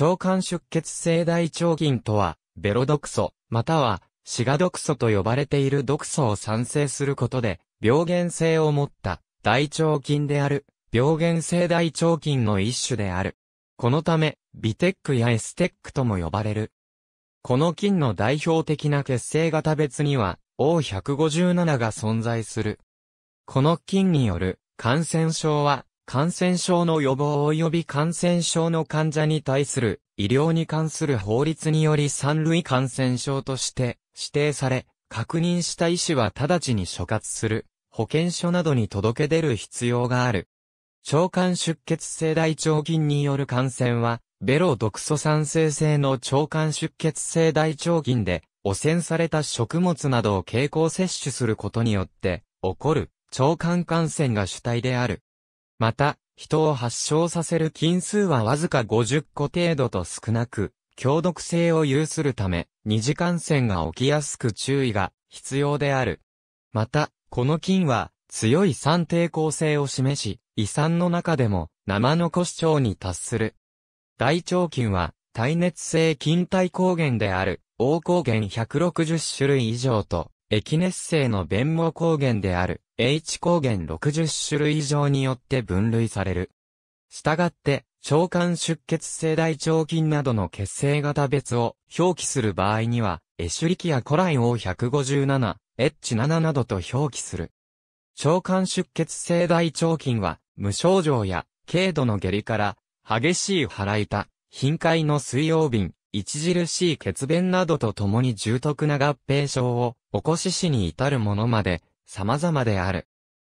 腸管出血性大腸菌とは、ベロ毒素、または、シガ毒素と呼ばれている毒素を産生することで、病原性を持った大腸菌である、病原性大腸菌の一種である。このため、ビテックやエステックとも呼ばれる。この菌の代表的な血清型別には、O157 が存在する。この菌による感染症は、感染症の予防及び感染症の患者に対する医療に関する法律により三類感染症として指定され、確認した医師は直ちに所轄する保健所などに届け出る必要がある。腸管出血性大腸菌による感染は、ベロ毒素酸性性の腸管出血性大腸菌で、汚染された食物などを経口摂取することによって、起こる腸管感染が主体である。また、人を発症させる菌数はわずか50個程度と少なく、強毒性を有するため、二次感染が起きやすく注意が必要である。また、この菌は強い酸抵抗性を示し、胃酸の中でも生残し腸に達する。大腸菌は耐熱性菌体抗原である、黄抗原160種類以上と、液熱性の弁毛抗原である、H 抗原60種類以上によって分類される。したがって、腸管出血性大腸菌などの血清型別を表記する場合には、エシュリキやコライオを157、H7 などと表記する。腸管出血性大腸菌は、無症状や軽度の下痢から、激しい腹痛、頻回の水曜瓶、著しい血便などとともに重篤な合併症を起こし死に至るものまで様々である。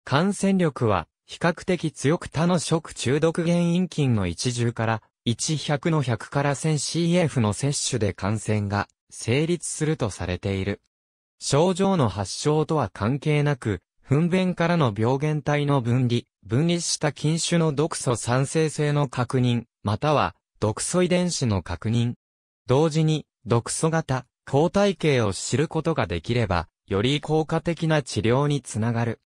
感染力は、比較的強く他の食中毒原因菌の一重から、1 0 0の100から 1000CF の摂取で感染が成立するとされている。症状の発症とは関係なく、糞便からの病原体の分離、分離した菌種の毒素酸性性の確認、または毒素遺伝子の確認。同時に、毒素型、抗体系を知ることができれば、より効果的な治療につながる。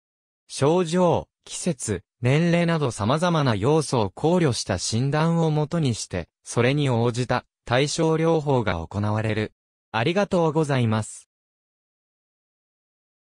症状、季節、年齢など様々な要素を考慮した診断をもとにして、それに応じた対症療法が行われる。ありがとうございます。